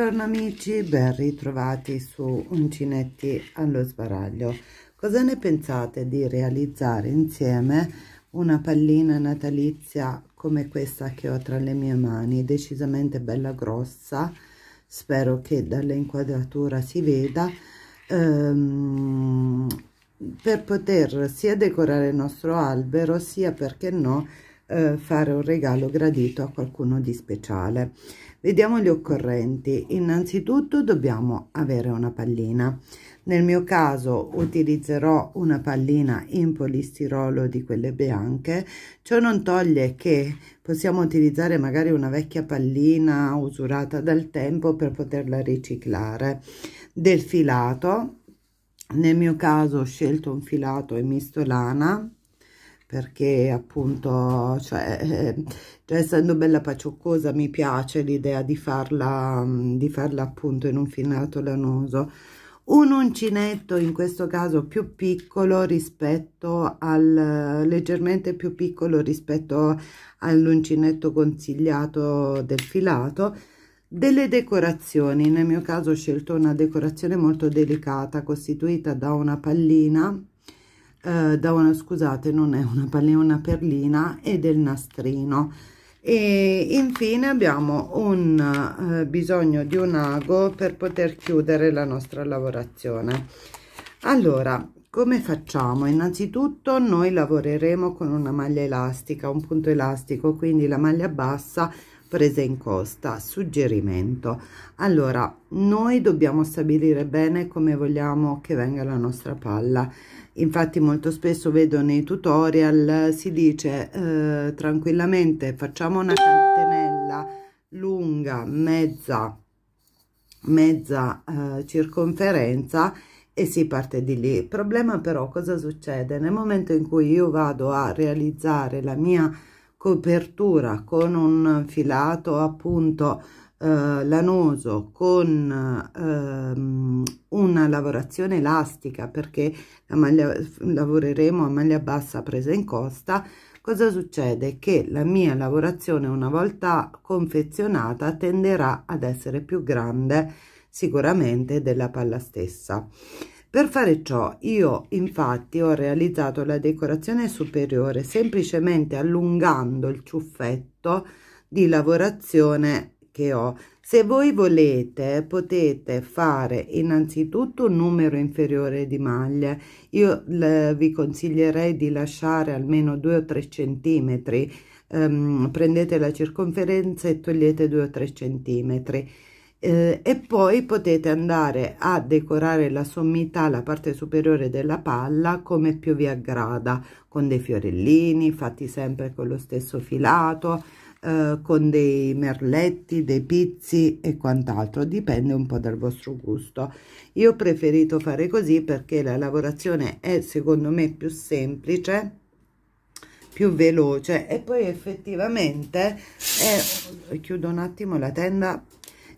Buongiorno amici, ben ritrovati su Uncinetti allo sbaraglio. Cosa ne pensate di realizzare insieme una pallina natalizia come questa che ho tra le mie mani, decisamente bella grossa, spero che dall'inquadratura si veda, ehm, per poter sia decorare il nostro albero sia perché no eh, fare un regalo gradito a qualcuno di speciale Vediamo gli occorrenti. Innanzitutto dobbiamo avere una pallina. Nel mio caso utilizzerò una pallina in polistirolo di quelle bianche. Ciò non toglie che possiamo utilizzare magari una vecchia pallina usurata dal tempo per poterla riciclare. Del filato. Nel mio caso ho scelto un filato in mistolana perché appunto cioè, eh, essendo bella pacioccosa mi piace l'idea di farla mm, di farla appunto in un filato lanoso un uncinetto in questo caso più piccolo rispetto al leggermente più piccolo rispetto all'uncinetto consigliato del filato delle decorazioni nel mio caso ho scelto una decorazione molto delicata costituita da una pallina eh, da una scusate non è una pallina una perlina e del nastrino e infine abbiamo un eh, bisogno di un ago per poter chiudere la nostra lavorazione allora come facciamo innanzitutto noi lavoreremo con una maglia elastica un punto elastico quindi la maglia bassa presa in costa suggerimento allora noi dobbiamo stabilire bene come vogliamo che venga la nostra palla infatti molto spesso vedo nei tutorial si dice eh, tranquillamente facciamo una catenella lunga mezza mezza eh, circonferenza e si parte di lì problema però cosa succede nel momento in cui io vado a realizzare la mia copertura con un filato appunto eh, lanoso con ehm, una lavorazione elastica perché la maglia, lavoreremo a maglia bassa presa in costa cosa succede che la mia lavorazione una volta confezionata tenderà ad essere più grande sicuramente della palla stessa per fare ciò io infatti ho realizzato la decorazione superiore semplicemente allungando il ciuffetto di lavorazione che ho se voi volete potete fare innanzitutto un numero inferiore di maglie io le, vi consiglierei di lasciare almeno 2 o 3 centimetri ehm, prendete la circonferenza e togliete 2 o 3 centimetri eh, e poi potete andare a decorare la sommità la parte superiore della palla come più vi aggrada con dei fiorellini fatti sempre con lo stesso filato eh, con dei merletti, dei pizzi e quant'altro, dipende un po' dal vostro gusto. Io ho preferito fare così perché la lavorazione è secondo me più semplice, più veloce e poi effettivamente è, chiudo un attimo la tenda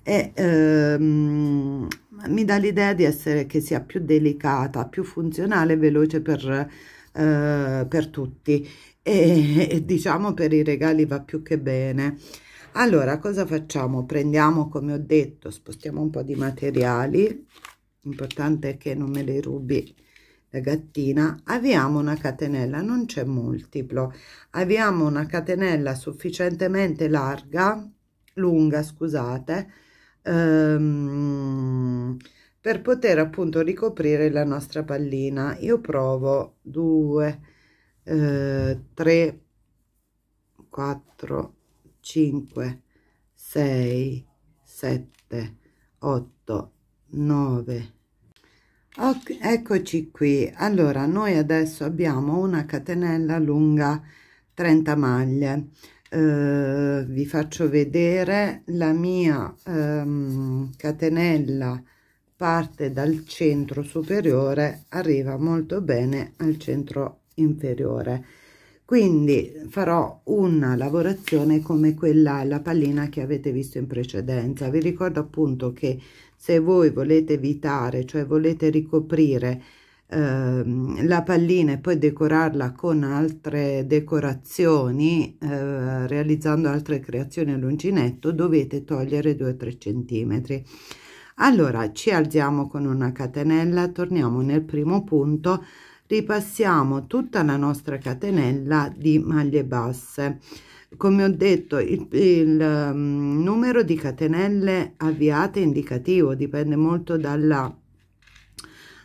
e ehm, mi dà l'idea di essere che sia più delicata più funzionale e veloce per, eh, per tutti e, e diciamo per i regali va più che bene allora cosa facciamo prendiamo come ho detto spostiamo un po di materiali l'importante è che non me li rubi la gattina avviamo una catenella non c'è multiplo avviamo una catenella sufficientemente larga lunga scusate ehm, per poter appunto ricoprire la nostra pallina io provo 2 3 4 5 6 7 8 9 ok eccoci qui allora noi adesso abbiamo una catenella lunga 30 maglie eh, vi faccio vedere la mia ehm, catenella parte dal centro superiore arriva molto bene al centro inferiore quindi farò una lavorazione come quella alla pallina che avete visto in precedenza vi ricordo appunto che se voi volete evitare cioè volete ricoprire eh, la pallina e poi decorarla con altre decorazioni eh, realizzando altre creazioni all'uncinetto dovete togliere 2-3 centimetri allora ci alziamo con una catenella torniamo nel primo punto ripassiamo tutta la nostra catenella di maglie basse come ho detto il, il mm, numero di catenelle avviate è indicativo dipende molto dalla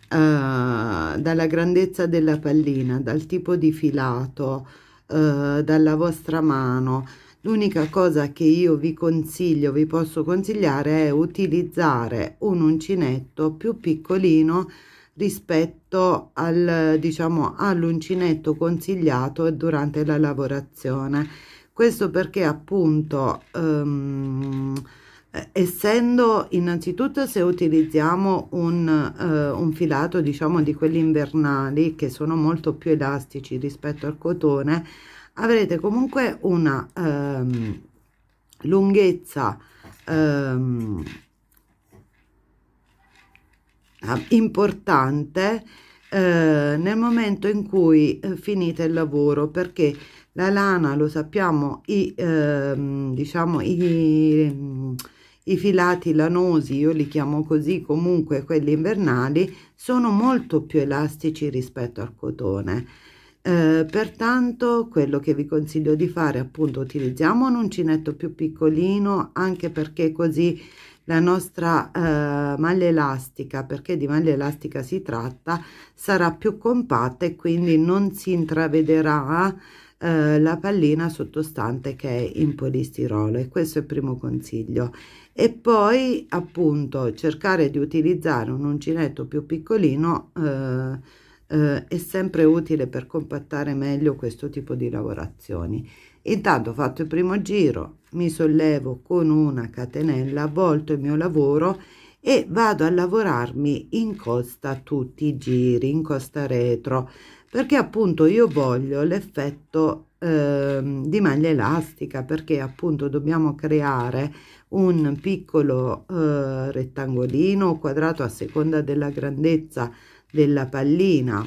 Uh, dalla grandezza della pallina, dal tipo di filato, uh, dalla vostra mano. L'unica cosa che io vi consiglio, vi posso consigliare, è utilizzare un uncinetto più piccolino rispetto al diciamo all'uncinetto consigliato durante la lavorazione questo perché appunto um, essendo innanzitutto se utilizziamo un, uh, un, filato diciamo di quelli invernali che sono molto più elastici rispetto al cotone avrete comunque una um, lunghezza um, importante eh, nel momento in cui eh, finite il lavoro perché la lana lo sappiamo i eh, diciamo i, i filati lanosi io li chiamo così comunque quelli invernali sono molto più elastici rispetto al cotone eh, pertanto quello che vi consiglio di fare appunto utilizziamo un uncinetto più piccolino anche perché così la nostra eh, maglia elastica perché di maglia elastica si tratta sarà più compatta e quindi non si intravederà eh, la pallina sottostante che è in polistirolo e questo è il primo consiglio e poi appunto cercare di utilizzare un uncinetto più piccolino eh, eh è sempre utile per compattare meglio questo tipo di lavorazioni Intanto fatto il primo giro, mi sollevo con una catenella, avvolto il mio lavoro e vado a lavorarmi in costa tutti i giri, in costa retro, perché appunto io voglio l'effetto eh, di maglia elastica, perché appunto dobbiamo creare un piccolo eh, rettangolino o quadrato a seconda della grandezza della pallina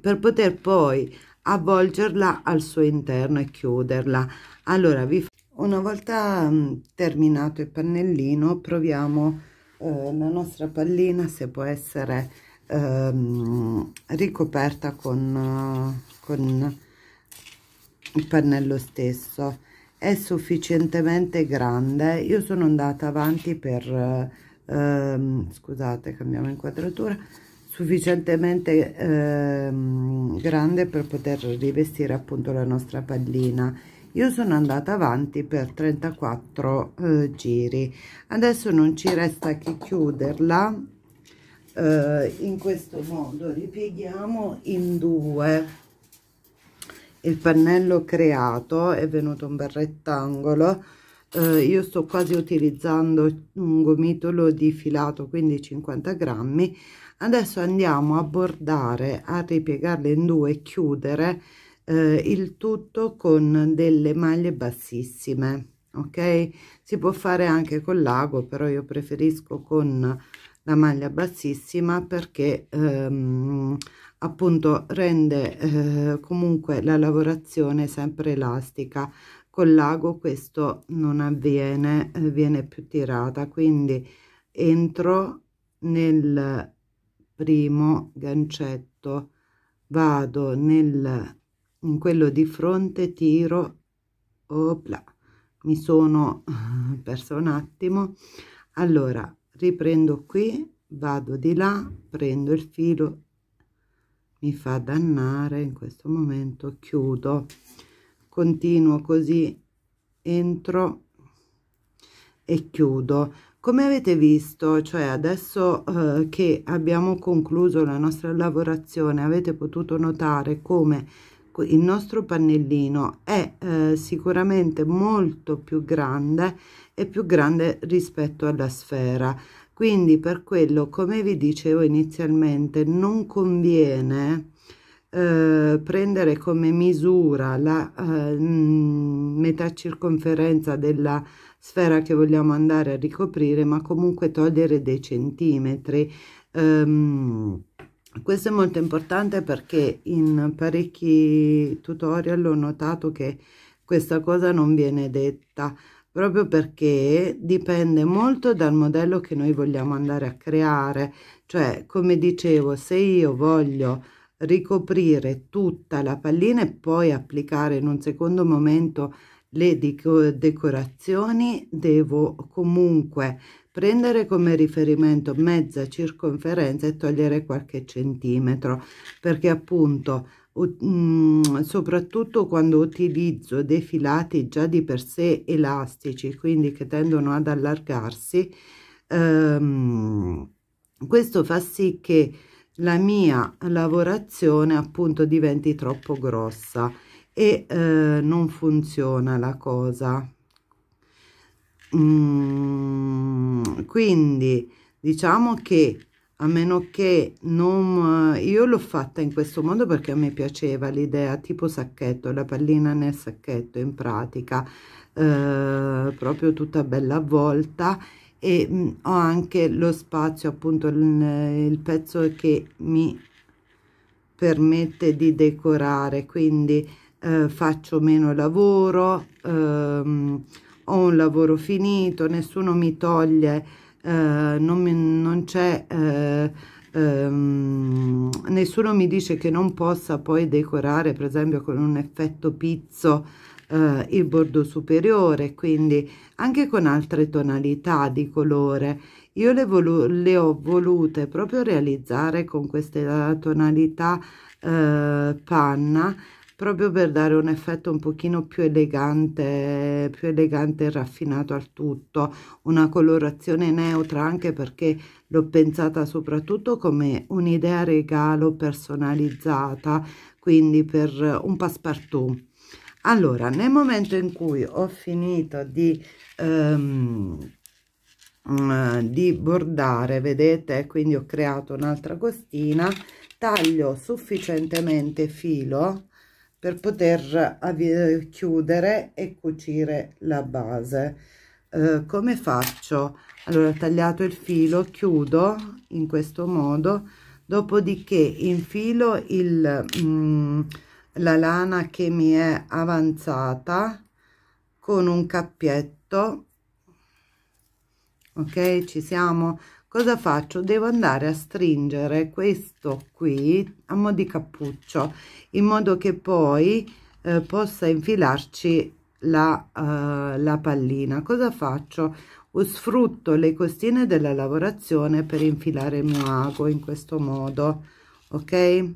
per poter poi avvolgerla al suo interno e chiuderla allora vi una volta mm, terminato il pannellino proviamo eh, la nostra pallina se può essere ehm, ricoperta con, eh, con il pannello stesso è sufficientemente grande io sono andata avanti per eh, ehm, scusate cambiamo inquadratura sufficientemente eh, grande per poter rivestire appunto la nostra pallina io sono andata avanti per 34 eh, giri adesso non ci resta che chiuderla eh, in questo modo ripieghiamo in due il pannello creato è venuto un bel rettangolo eh, io sto quasi utilizzando un gomitolo di filato quindi 50 grammi adesso andiamo a bordare a ripiegarle in due e chiudere eh, il tutto con delle maglie bassissime ok si può fare anche con l'ago però io preferisco con la maglia bassissima perché ehm, appunto rende eh, comunque la lavorazione sempre elastica con l'ago questo non avviene eh, viene più tirata quindi entro nel primo gancetto vado nel in quello di fronte tiro opla mi sono perso un attimo allora riprendo qui vado di là prendo il filo mi fa dannare in questo momento chiudo continuo così entro e chiudo come avete visto cioè adesso eh, che abbiamo concluso la nostra lavorazione avete potuto notare come il nostro pannellino è eh, sicuramente molto più grande e più grande rispetto alla sfera quindi per quello come vi dicevo inizialmente non conviene eh, prendere come misura la eh, mm, metà circonferenza della sfera che vogliamo andare a ricoprire ma comunque togliere dei centimetri um, questo è molto importante perché in parecchi tutorial ho notato che questa cosa non viene detta proprio perché dipende molto dal modello che noi vogliamo andare a creare cioè come dicevo se io voglio ricoprire tutta la pallina e poi applicare in un secondo momento le decorazioni devo comunque prendere come riferimento mezza circonferenza e togliere qualche centimetro perché appunto mm, soprattutto quando utilizzo dei filati già di per sé elastici quindi che tendono ad allargarsi ehm, questo fa sì che la mia lavorazione appunto diventi troppo grossa e eh, non funziona la cosa mm, quindi diciamo che a meno che non eh, io l'ho fatta in questo modo perché a me piaceva l'idea tipo sacchetto la pallina nel sacchetto in pratica eh, proprio tutta bella avvolta e mh, mm, ho anche lo spazio appunto il, il, pezzo che mi permette di decorare quindi eh, faccio meno lavoro, ehm, ho un lavoro finito, nessuno mi toglie, eh, non, non c'è... Eh, ehm, nessuno mi dice che non possa poi decorare per esempio con un effetto pizzo Uh, il bordo superiore quindi anche con altre tonalità di colore io le, le ho volute proprio realizzare con questa tonalità uh, panna proprio per dare un effetto un pochino più elegante più elegante e raffinato al tutto una colorazione neutra anche perché l'ho pensata soprattutto come un'idea regalo personalizzata quindi per un passepartout allora nel momento in cui ho finito di ehm, mm, di bordare vedete quindi ho creato un'altra costina taglio sufficientemente filo per poter chiudere e cucire la base eh, come faccio allora tagliato il filo chiudo in questo modo dopodiché infilo il mm, la lana che mi è avanzata con un cappietto ok ci siamo cosa faccio devo andare a stringere questo qui a mo di cappuccio in modo che poi eh, possa infilarci la, uh, la pallina cosa faccio sfrutto le costine della lavorazione per infilare il mio ago in questo modo ok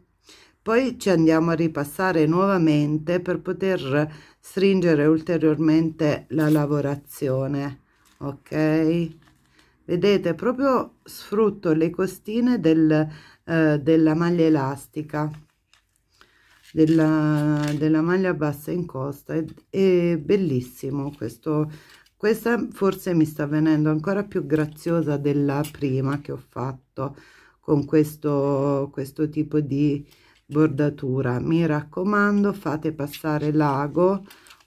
poi ci andiamo a ripassare nuovamente per poter stringere ulteriormente la lavorazione ok vedete proprio sfrutto le costine del, eh, della maglia elastica della, della, maglia bassa in costa è, è bellissimo questo questa forse mi sta venendo ancora più graziosa della prima che ho fatto con questo, questo tipo di bordatura mi raccomando fate passare l'ago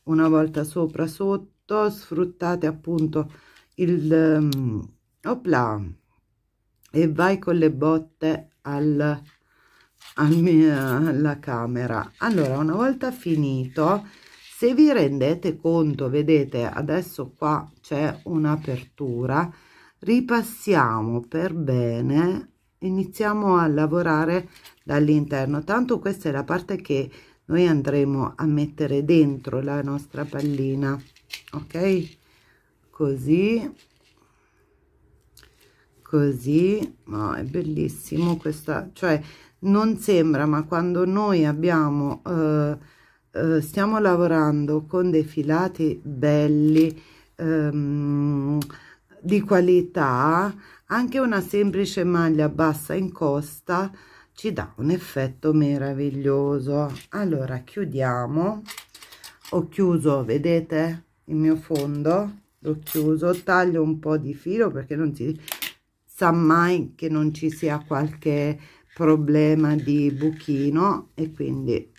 una volta sopra sotto sfruttate appunto il opla e vai con le botte al, al mia, alla camera allora una volta finito se vi rendete conto vedete adesso qua c'è un'apertura ripassiamo per bene iniziamo a lavorare dall'interno tanto questa è la parte che noi andremo a mettere dentro la nostra pallina ok così così oh, è bellissimo questa cioè non sembra ma quando noi abbiamo eh, eh, stiamo lavorando con dei filati belli ehm, di qualità anche una semplice maglia bassa in costa ci dà un effetto meraviglioso allora chiudiamo ho chiuso vedete il mio fondo l'ho chiuso taglio un po di filo perché non si sa mai che non ci sia qualche problema di buchino e quindi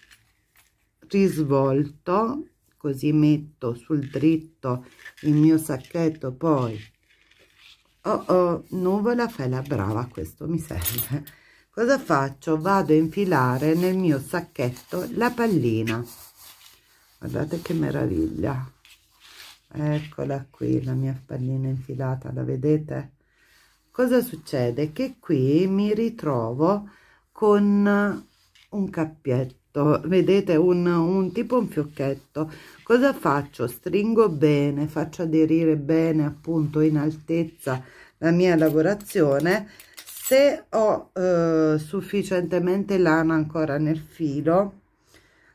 risvolto così metto sul dritto il mio sacchetto poi oh oh nuvola fai la brava questo mi serve cosa faccio vado a infilare nel mio sacchetto la pallina guardate che meraviglia eccola qui la mia pallina infilata la vedete cosa succede che qui mi ritrovo con un cappietto vedete un, un tipo un fiocchetto cosa faccio stringo bene faccio aderire bene appunto in altezza la mia lavorazione se ho eh, sufficientemente lana ancora nel filo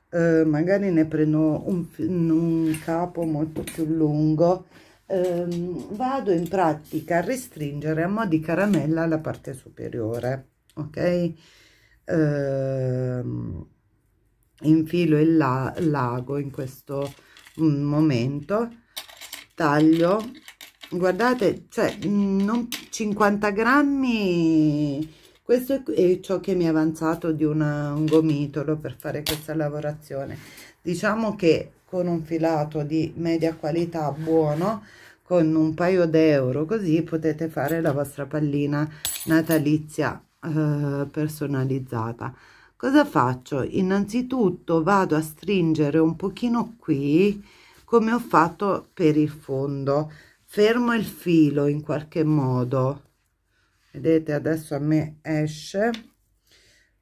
eh, magari ne prendo un, un capo molto più lungo ehm, vado in pratica a restringere a mo' di caramella la parte superiore ok ehm, infilo il la lago in questo mm, momento taglio guardate cioè mm, non 50 grammi questo è ciò che mi è avanzato di una, un gomitolo per fare questa lavorazione diciamo che con un filato di media qualità buono con un paio d'euro così potete fare la vostra pallina natalizia eh, personalizzata cosa faccio innanzitutto vado a stringere un pochino qui come ho fatto per il fondo fermo il filo in qualche modo vedete adesso a me esce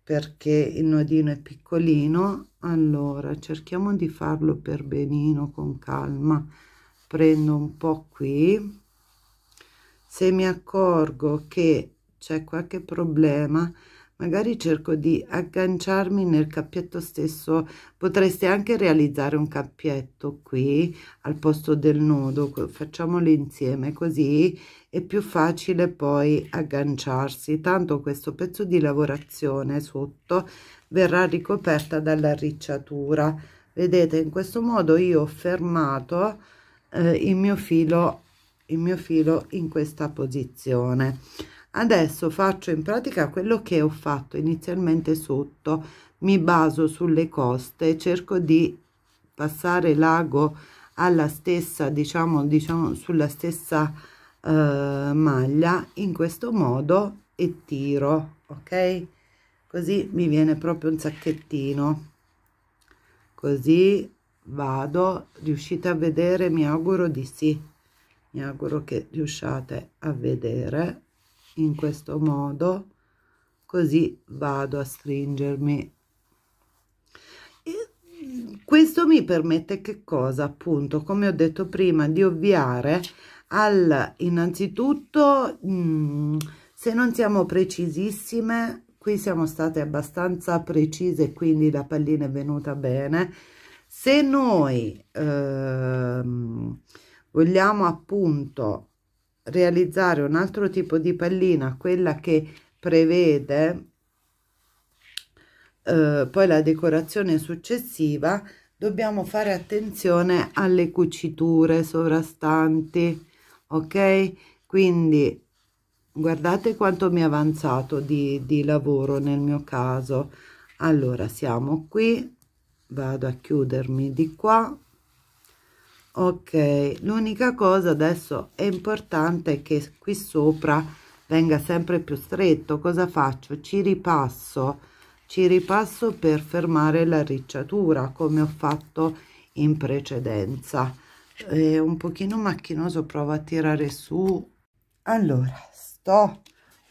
perché il nodino è piccolino allora cerchiamo di farlo per benino con calma prendo un po qui se mi accorgo che c'è qualche problema magari cerco di agganciarmi nel cappietto stesso potreste anche realizzare un cappietto qui al posto del nodo facciamolo insieme così è più facile poi agganciarsi tanto questo pezzo di lavorazione sotto verrà ricoperta dall'arricciatura vedete in questo modo io ho fermato eh, il mio filo il mio filo in questa posizione adesso faccio in pratica quello che ho fatto inizialmente sotto mi baso sulle coste cerco di passare l'ago alla stessa diciamo diciamo sulla stessa eh, maglia in questo modo e tiro ok così mi viene proprio un sacchettino così vado riuscite a vedere mi auguro di sì mi auguro che riusciate a vedere in questo modo così vado a stringermi e questo mi permette che cosa appunto come ho detto prima di ovviare al innanzitutto mh, mm, se non siamo precisissime qui siamo state abbastanza precise quindi la pallina è venuta bene se noi ehm, vogliamo appunto realizzare un altro tipo di pallina quella che prevede eh, poi la decorazione successiva dobbiamo fare attenzione alle cuciture sovrastanti ok quindi guardate quanto mi è avanzato di, di lavoro nel mio caso allora siamo qui vado a chiudermi di qua ok l'unica cosa adesso è importante che qui sopra venga sempre più stretto cosa faccio ci ripasso ci ripasso per fermare la ricciatura come ho fatto in precedenza è un pochino macchinoso provo a tirare su allora sto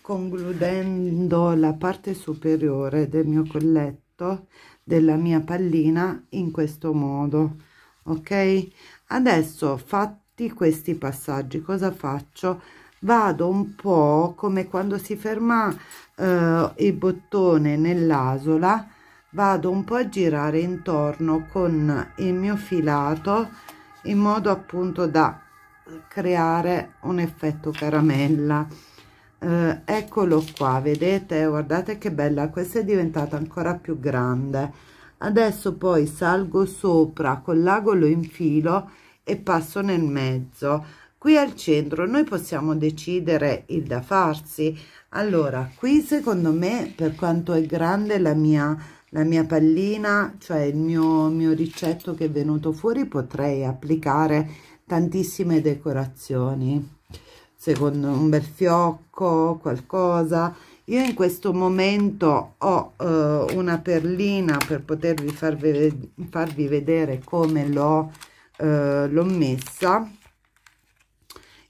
concludendo la parte superiore del mio colletto della mia pallina in questo modo ok adesso fatti questi passaggi cosa faccio vado un po come quando si ferma eh, il bottone nell'asola vado un po a girare intorno con il mio filato in modo appunto da creare un effetto caramella eh, eccolo qua vedete guardate che bella questa è diventata ancora più grande adesso poi salgo sopra con l'ago lo infilo e passo nel mezzo qui al centro noi possiamo decidere il da farsi allora qui secondo me per quanto è grande la mia la mia pallina cioè il mio mio ricetto che è venuto fuori potrei applicare tantissime decorazioni secondo un bel fiocco qualcosa io in questo momento ho eh, una perlina per potervi farvi, farvi vedere come l'ho eh, messa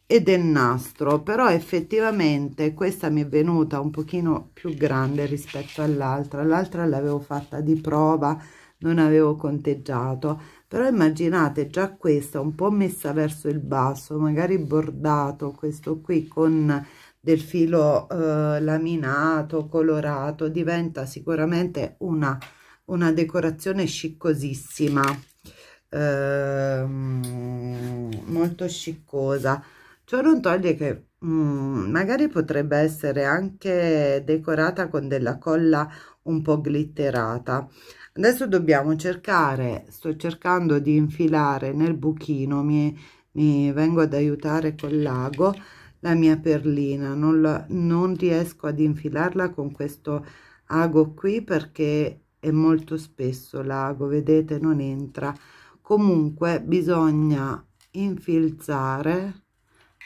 e del nastro però effettivamente questa mi è venuta un pochino più grande rispetto all'altra l'altra l'avevo fatta di prova non avevo conteggiato però immaginate già questa un po' messa verso il basso magari bordato questo qui con del filo eh, laminato, colorato, diventa sicuramente una, una decorazione sciccosissima, eh, molto sciccosa. Ciò non toglie che mh, mm, magari potrebbe essere anche decorata con della colla un po' glitterata. Adesso dobbiamo cercare, sto cercando di infilare nel buchino, mi, mi vengo ad aiutare col lago, la mia perlina non, la, non riesco ad infilarla con questo ago qui perché è molto spesso l'ago vedete non entra comunque bisogna infilzare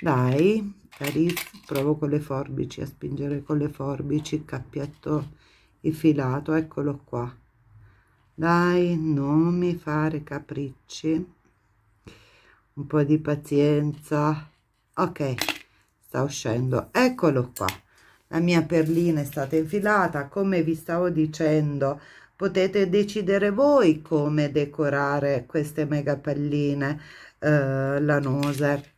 dai carissimo provo con le forbici a spingere con le forbici il cappietto infilato eccolo qua dai non mi fare capricci un po di pazienza ok sta uscendo eccolo qua la mia perlina è stata infilata come vi stavo dicendo potete decidere voi come decorare queste mega palline eh, lanose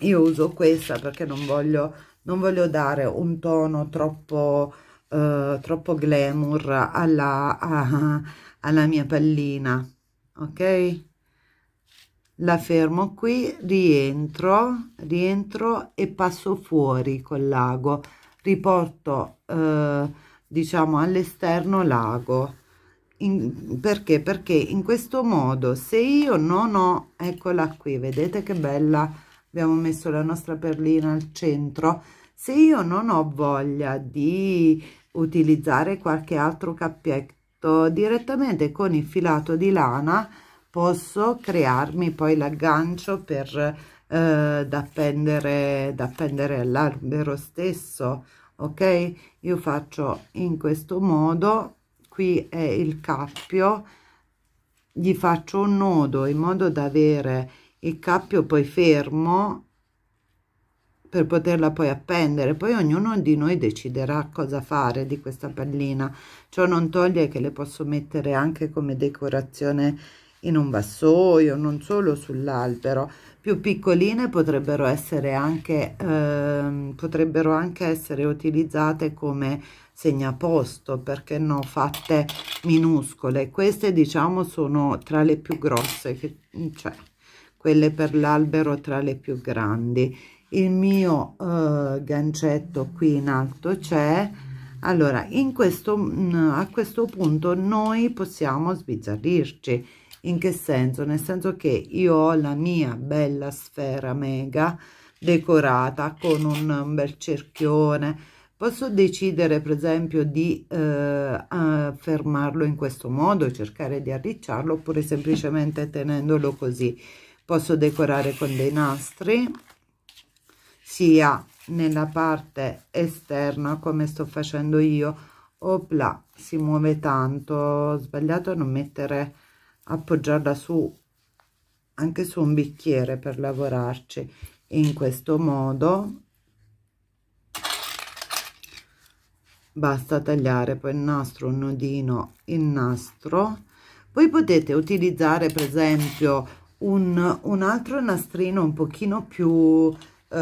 io uso questa perché non voglio non voglio dare un tono troppo eh, troppo glamour alla, a, alla mia pallina ok la fermo qui rientro rientro e passo fuori col lago riporto eh, diciamo all'esterno lago in, perché perché in questo modo se io non ho eccola qui vedete che bella abbiamo messo la nostra perlina al centro se io non ho voglia di utilizzare qualche altro cappietto direttamente con il filato di lana posso crearmi poi l'aggancio per eh, appendere da appendere all'albero stesso ok io faccio in questo modo qui è il cappio gli faccio un nodo in modo da avere il cappio poi fermo per poterla poi appendere poi ognuno di noi deciderà cosa fare di questa pallina ciò non toglie che le posso mettere anche come decorazione in un vassoio, non solo sull'albero. Più piccoline potrebbero essere anche, eh, potrebbero anche essere utilizzate come segnaposto, perché no, fatte minuscole. Queste diciamo sono tra le più grosse, che, cioè quelle per l'albero tra le più grandi. Il mio eh, gancetto qui in alto c'è, allora in questo, mm, a questo punto noi possiamo sbizzarrirci in che senso nel senso che io ho la mia bella sfera mega decorata con un bel cerchione posso decidere per esempio di eh, fermarlo in questo modo cercare di arricciarlo oppure semplicemente tenendolo così posso decorare con dei nastri sia nella parte esterna come sto facendo io opla si muove tanto ho sbagliato a non mettere appoggiarla su anche su un bicchiere per lavorarci in questo modo basta tagliare poi il nastro un nodino in nastro voi potete utilizzare per esempio un, un altro nastrino un pochino più eh,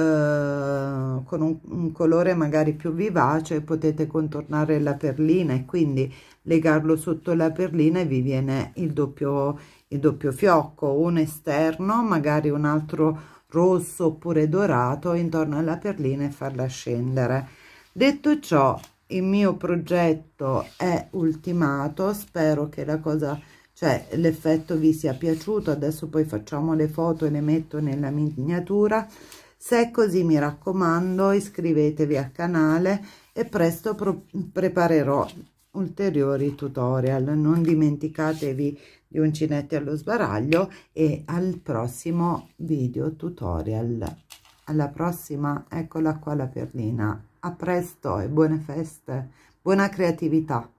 con un, un, colore magari più vivace potete contornare la perlina e quindi legarlo sotto la perlina e vi viene il doppio il doppio fiocco un esterno magari un altro rosso oppure dorato intorno alla perlina e farla scendere detto ciò il mio progetto è ultimato spero che la cosa cioè l'effetto vi sia piaciuto adesso poi facciamo le foto e le metto nella miniatura se è così mi raccomando iscrivetevi al canale e presto preparerò ulteriori tutorial. Non dimenticatevi di Uncinetti allo sbaraglio e al prossimo video tutorial. Alla prossima, eccola qua la perlina. A presto e buone feste, buona creatività.